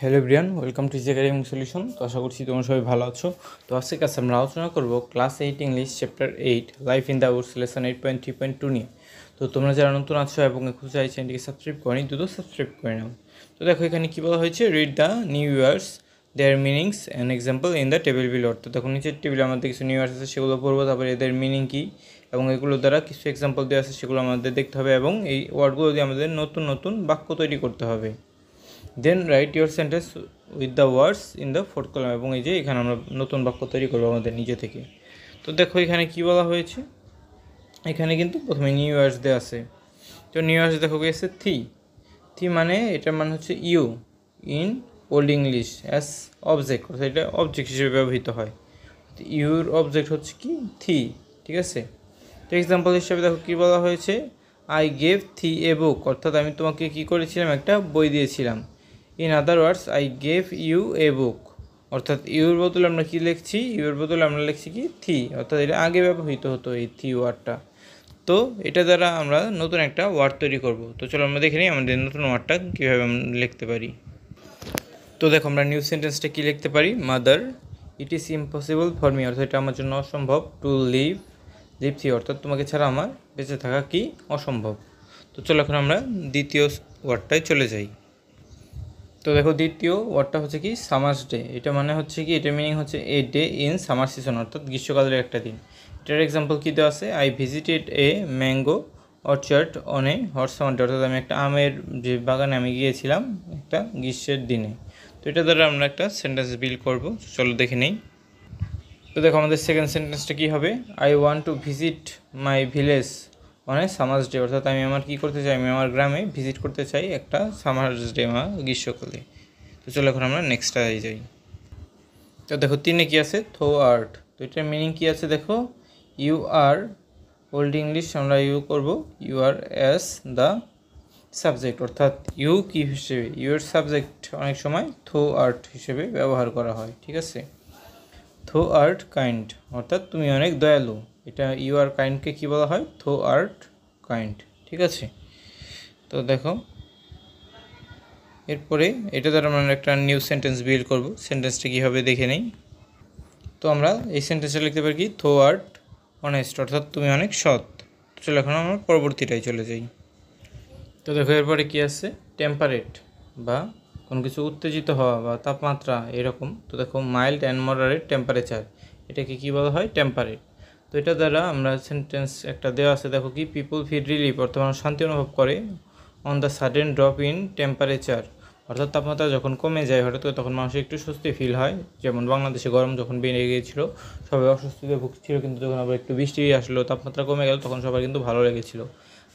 hello Brian welcome to GK এবং solution তো আশা করছি তোমরা সবাই ভালো আছো তো আজকে কাছে আমরা আলোচনা করব class eight English chapter eight life in the wars lesson eight point three point two নিয়ে তো তোমরা যারা নতুন আছো এবং এখন চাই চ্যানেলটিকে সাবস্ক্রাইব নি দ্রুত সাবস্ক্রাইব করে নাও তো দেখো এখানে কী বলা হয়েছে read the new years their meanings and example in the table বিল অর্থ দেখো নিচের টেবিলে আমাদের কিছু নিউ ইয়ার্স আছে সেগুলো পড়বো তারপরে এদের মিনিং কী এবং এগুলোর দ্বারা কিছু এক্সাম্পল দেওয়া আছে সেগুলো আমাদের দেখতে হবে এবং এই ওয়ার্ডগুলো দিয়ে আমাদের নতুন নতুন বাক্য তৈরি করতে হবে then write your sentence with the words in the fourth column এবং এই যে এখানে আমরা নতুন বাক্য তৈরি করবো আমাদের নিজে থেকে তো দেখো এখানে কি বলা হয়েছে এখানে কিন্তু প্রথমে নিউ ইয়ার্স ডে আসে তো নিউ ইয়ার্স দেখো গেছে থি থি মানে এটার মানে হচ্ছে you in old English as object অর্থাৎ এটা অবজেক্ট হিসেবে ব্যবহৃত হয় ইউর অবজেক্ট হচ্ছে কি থি ঠিক আছে তো এক্সাম্পল হিসেবে দেখো কী বলা হয়েছে I gave Thi A book অর্থাৎ আমি তোমাকে কি করেছিলাম একটা বই দিয়েছিলাম in other words I gave you a book অর্থাৎ ইউর বদলে আমরা কি লিখছি ইউর বদলে আমরা লিখছি কি থি অর্থাৎ এটা আগে ব্যবহৃত হতো এই থি ওয়ার্ডটা তো এটা দ্বারা আমরা নতুন একটা ওয়ার্ড তৈরি করব তো চলো আমরা দেখে নিই আমাদের নতুন ওয়ার্ডটা কীভাবে আমরা লিখতে পারি তো দেখো আমরা নিউ সেন্টেন্সটা কী লিখতে পারি mother it is impossible for me অর্থাৎ এটা আমার জন্য অসম্ভব টু লিভ লিভ থি অর্থাৎ তোমাকে ছাড়া আমার বেঁচে থাকা কি অসম্ভব তো চলো এখন আমরা দ্বিতীয় ওয়ার্ডটায় চলে যাই তো দেখো দ্বিতীয় ওয়ার্ডটা হচ্ছে কি সামার্স ডে এটা মানে হচ্ছে কি এটা মিনিং হচ্ছে a day in summer season অর্থাৎ গ্রীষ্মকালের একটা দিন এটার এক্সাম্পল কী দেওয়া আছে I visited a mango orchard on a hot summer day অর্থাৎ আমি একটা আমের যে বাগানে আমি গিয়েছিলাম একটা গ্রীষ্মের দিনে তো এটা দ্বারা আমরা একটা সেন্টেন্স বিল করব চলো দেখে নেই তো দেখো আমাদের সেকেন্ড সেন্টেন্সটা কী হবে I want to visit my village মানে সামার্স ডে অর্থাৎ আমি আমার কী করতে চাই আমি আমার গ্রামে ভিজিট করতে চাই একটা সামার্স ডে মা গ্রীষ্মকালে তো চলো এখন আমরা নেক্সটটাই যাই তো দেখো তিনে কী আছে থো আর্ট তো এটার মিনিং কী আছে দেখো ইউ আর ওল্ড ইংলিশ আমরা ইউ করব you are as the subject অর্থাৎ ইউ কি হিসেবে ইউ এর সাবজেক্ট অনেক সময় থো আর্ট হিসেবে ব্যবহার করা হয় ঠিক আছে থো আর্ট কাইন্ড অর্থাৎ তুমি অনেক দয়ালু এটা ইউ আর কাইন্ডকে কী বলা হয় থো আর্ট কাইন্ড ঠিক আছে তো দেখো এরপরে এটা দ্বারা আমরা একটা নিউ সেন্টেন্স বিল্ড করব সেন্টেন্সটা কীভাবে দেখে নেই তো আমরা এই সেন্টেন্সটা লিখতে পারি কি থো আর্ট অনেস্ট অর্থাৎ তুমি অনেক সৎ চলে এখন আমরা পরবর্তীটাই চলে যাই তো দেখো এরপরে কি আছে টেম্পারেট বা কোনো কিছু উত্তেজিত হওয়া বা তাপমাত্রা এরকম তো দেখো মাইল্ড অ্যান্ড মডারেট টেম্পারেচার এটাকে কী বলা হয় টেম্পারেট তো এটা দ্বারা আমরা সেন্টেন্স একটা দেওয়া আছে দেখো কি পিপল ফিল রিলিফ অর্থাৎ মানুষ শান্তি অনুভব করে on the sudden drop in temperature অর্থাৎ তাপমাত্রা যখন কমে যায় হঠাৎ করে তখন মানুষের একটু স্বস্তি ফিল হয় যেমন বাংলাদেশে গরম যখন বেড়ে গিয়েছিল সবাই অস্বস্তিতে ভুগছিল কিন্তু যখন আবার একটু বৃষ্টি আসলো তাপমাত্রা কমে গেল তখন সবার কিন্তু ভালো লেগেছিল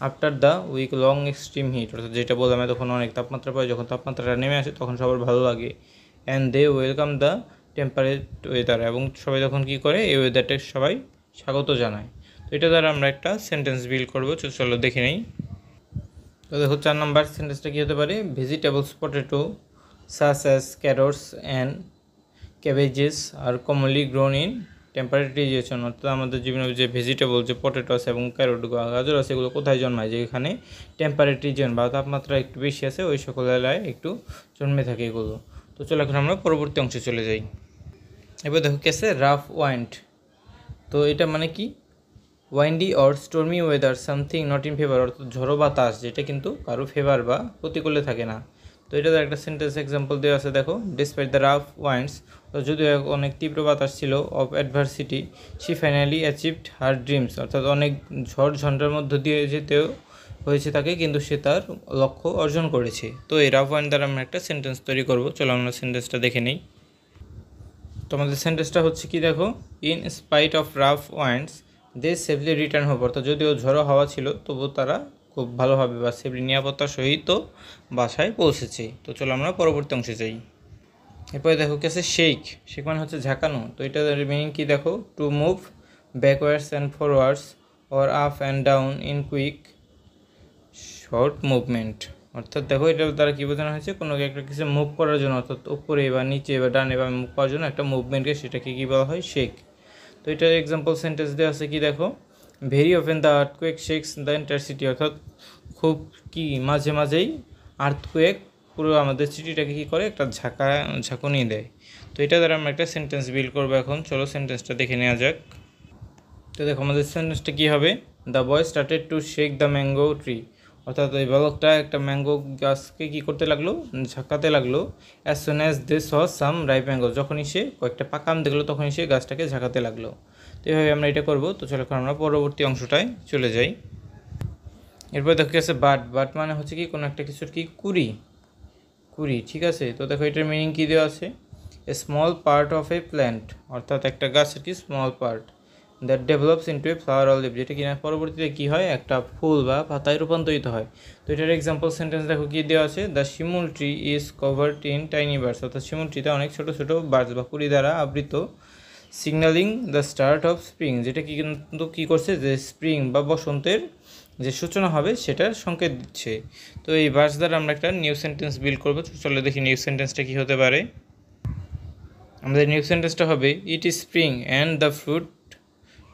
after the week long extreme heat অর্থাৎ যেটা বললাম তখন অনেক তাপমাত্রা পায় যখন তাপমাত্রাটা নেমে আসে তখন সবার ভালো লাগে and they welcome the temperate weather এবং সবাই তখন কী করে এই ওয়েদারটা সবাই স্বাগত জানায় তো এটা দ্বারা আমরা একটা সেন্টেন্স বিল করবো চলো দেখে নেই তো দেখো চার নাম্বার সেন্টেন্সটা কী হতে পারে vegetables potato such as carrots and cabbages are commonly grown in temperate regions অর্থাৎ আমাদের জীবনে যে ভেজিটেবল যে পটেটোস এবং ক্যারোট গাজর আছে এগুলো কোথায় জন্মায় যেখানে টেম্পারেট রিজিয়ন বা তাপমাত্রা একটু বেশি আছে ওই সকল এলাকায় একটু জন্মে থাকে এগুলো তো চলো এখন আমরা পরবর্তী অংশে চলে যাই এবার দেখো কেসে রাফ ওয়াইন্ড তো এটা মানে কি windy or stormy weather something not in favour অর্থাৎ ঝড়ো বাতাস যেটা কিন্তু কারো ফেভার বা প্রতিকূলে থাকে না তো এটা তো একটা সেন্টেন্স এক্সাম্পল দেওয়া আছে দেখো ডিসপাইট দ্য রাফ ওয়াইন্স তো যদিও অনেক তীব্র বাতাস ছিল of adversity she finally achieved her dreams অর্থাৎ অনেক ঝড় ঝন্ডার মধ্য দিয়ে যেতেও হয়েছে তাকে কিন্তু সে তার লক্ষ্য অর্জন করেছে তো এই রাফ ওয়াইন দ্বারা আমরা একটা সেন্টেন্স তৈরি করবো চলো আমরা সেন্টেন্সটা দেখে নিই তোমাদের সেন্টেন্সটা হচ্ছে কি দেখো in spite of rough winds they safely return হবো অর্থাৎ যদিও ঝড়ো হাওয়া ছিল তবু তারা খুব ভালোভাবে বা সেফলি নিরাপত্তার সহিত বাসায় পৌঁছেছে তো চলো আমরা পরবর্তী অংশে যাই এরপরে দেখো কি আছে শেক শেক মানে হচ্ছে ঝাঁকানো তো এটা মিনিং কি দেখো to move backwards and forwards or up and down in quick short movement অর্থাৎ দেখো এটা দ্বারা কী বোঝানো হয়েছে কোনো একটা কিছু মুভ করার জন্য অর্থাৎ উপরে বা নিচে বা ডানে বা মুভ করার জন্য একটা মুভমেন্টকে সেটাকে কী বলা হয় শেক তো এটার এক্সাম্পল সেন্টেন্স দেওয়া আছে কি দেখো very often the earthquake shakes the entire city অর্থাৎ খুব কি মাঝে মাঝেই আর্থকুয়েক পুরো আমাদের সিটিটাকে কী করে একটা ঝাঁকা ঝাঁকুনি দেয় তো এটা দ্বারা আমরা একটা সেন্টেন্স বিল্ড করবো এখন চলো সেন্টেন্সটা দেখে নেওয়া যাক তো দেখো আমাদের সেন্টেন্সটা কী হবে the boy started to shake the mango tree অর্থাৎ এই বালকটা একটা ম্যাঙ্গো গাছকে কী করতে লাগলো ঝাঁকাতে লাগলো as soon as they saw some ripe mango যখনই সে কয়েকটা পাকাম দেখলো তখনই সে গাছটাকে ঝাঁকাতে লাগলো তো এইভাবে আমরা এটা করব তো চলো আমরা পরবর্তী অংশটায় চলে যাই এরপর দেখো আছে বাট বাট মানে হচ্ছে কি কোনো একটা কিছুর কি কুড়ি কুড়ি ঠিক আছে তো দেখো এটার মিনিং কী দেওয়া আছে a small part of a plant অর্থাৎ একটা গাছের কি small part that develops to a flower or leaf যেটা কিনা পরবর্তীতে কী হয় একটা ফুল বা পাতায় রূপান্তরিত হয় তো এটার এক্সাম্পল সেন্টেন্স দেখো কী দেওয়া আছে the Shimul tree is covered in tiny buds অর্থাৎ শিমুল ট্রিতে অনেক ছোটো ছোটো বার্স বা কুড়ি দ্বারা আবৃত signalling the start of spring যেটা কি কিন্তু কী করছে যে স্প্রিং বা বসন্তের যে সূচনা হবে সেটার সংকেত দিচ্ছে তো এই বার্স দ্বারা আমরা একটা নিউ সেন্টেন্স বিল্ড করবো চলে দেখি নিউ সেন্টেন্সটা কী হতে পারে আমাদের নিউ সেন্টেন্সটা হবে it is spring and the fruit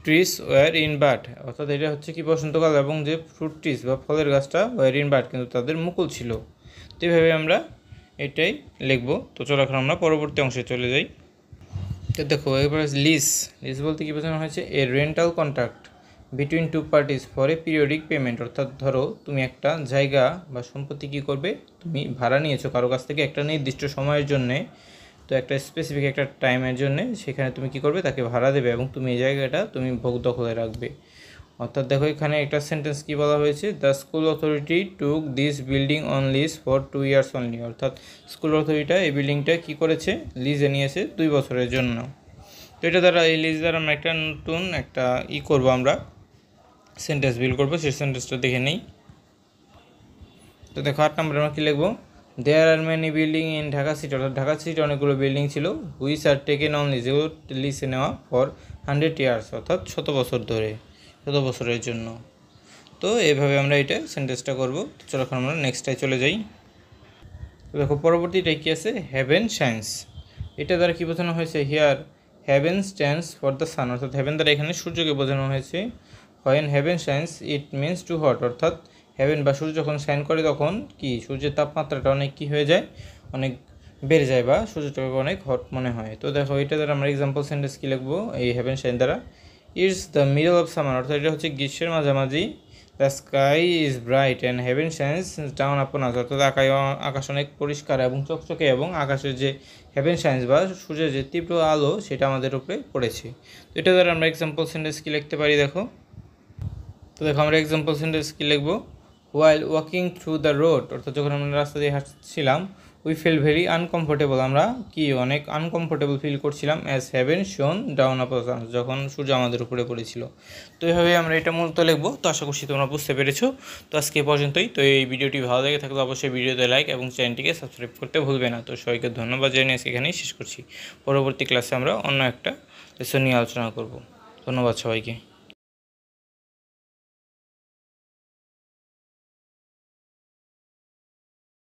trees were in bud অর্থাৎ এটা হচ্ছে কি বসন্তকাল এবং যে ফ্রুট ট্রিস বা ফলের গাছটা ওয়ার ইন বাট কিন্তু তাদের মুকুল ছিল তো এইভাবে আমরা এটাই লিখবো তো চলো এখন আমরা পরবর্তী অংশে চলে যাই তো দেখো এবার লিস লিস বলতে কী বোঝানো হয়েছে a rental contract between two parties for a periodic payment অর্থাৎ ধরো তুমি একটা জায়গা বা সম্পত্তি কী করবে তুমি ভাড়া নিয়েছো কারো কাছ থেকে একটা নির্দিষ্ট সময়ের জন্যে তো একটা স্পেসিফিক একটা টাইমের জন্য সেখানে তুমি কি করবে তাকে ভাড়া দেবে এবং তুমি এই জায়গাটা তুমি ভোগ দখলে রাখবে অর্থাৎ দেখো এখানে একটা সেন্টেন্স কি বলা হয়েছে the school authority took this building on lease for two years only অর্থাৎ স্কুল অথরিটা এই বিল্ডিংটা কি করেছে লিজে নিয়েছে দুই বছরের জন্য তো এটা দ্বারা এই লিজ দ্বারা আমরা একটা নতুন একটা ই করব আমরা সেন্টেন্স বিল করবো সেই সেন্টেন্সটা দেখে নেই তো দেখো আট নম্বরে আমরা কী লিখবো there are many building in Dhaka city অর্থাৎ ঢাকা সিটি অনেকগুলো বিল্ডিং ছিল উইচ আর টেকেন অন লিসে নেওয়া ফর হান্ড্রেড ইয়ার্স অর্থাৎ শত বছর ধরে শত বছরের জন্য তো এভাবে আমরা এটা সেন্টেন্সটা করবো চলো এখন আমরা নেক্সটটায় চলে যাই দেখো পরবর্তীটা কী আছে হ্যাভেন সায়েন্স এটা দ্বারা কী বোঝানো হয়েছে here heaven stands for the sun অর্থাৎ হ্যাভেন দ্বারা এখানে সূর্যকে বোঝানো হয়েছে when heaven shines it means too hot অর্থাৎ হেভেন বা সূর্য যখন সাইন করে তখন কি সূর্যের তাপমাত্রাটা অনেক কি হয়ে যায় অনেক বেড়ে যায় বা সূর্যটাকে অনেক হট মনে হয় তো দেখো এটা দ্বারা আমরা এক্সাম্পল সেন্টেন্স কী লিখবো এই হেভেন সাইন দ্বারা it's the middle of summer অর্থাৎ এটা হচ্ছে গ্রীষ্মের মাঝামাঝি the sky is bright and heaven shines down upon us অর্থাৎ আকাশ আকাশ অনেক পরিষ্কার এবং চকচকে এবং আকাশের যে হেভেন সাইন্স বা সূর্যের যে তীব্র আলো সেটা আমাদের উপরে পড়েছে তো এটা দ্বারা আমরা এক্সাম্পল সেন্টেন্স কী লিখতে পারি দেখো তো দেখো আমরা এক্সাম্পল সেন্টেন্স কী লিখবো while walking through the road অর্থাৎ যখন আমরা রাস্তা দিয়ে হাঁটছিলাম উই ফিল ভেরি আনকমফোর্টেবল আমরা কি অনেক আনকমফোর্টেবল ফিল করছিলাম as heaven shone down up যখন সূর্য আমাদের উপরে পড়েছিল তো এইভাবে আমরা এটা মূলত লিখবো তো আশা করছি তোমরা বুঝতে পেরেছো তো আজকে পর্যন্তই তো এই ভিডিওটি ভালো লেগে থাকলে অবশ্যই ভিডিওতে লাইক এবং চ্যানেলটিকে সাবস্ক্রাইব করতে ভুলবে না তো সবাইকে ধন্যবাদ জানিয়ে সেখানেই এখানেই শেষ করছি পরবর্তী ক্লাসে আমরা অন্য একটা লেসন নিয়ে আলোচনা করব ধন্যবাদ সবাইকে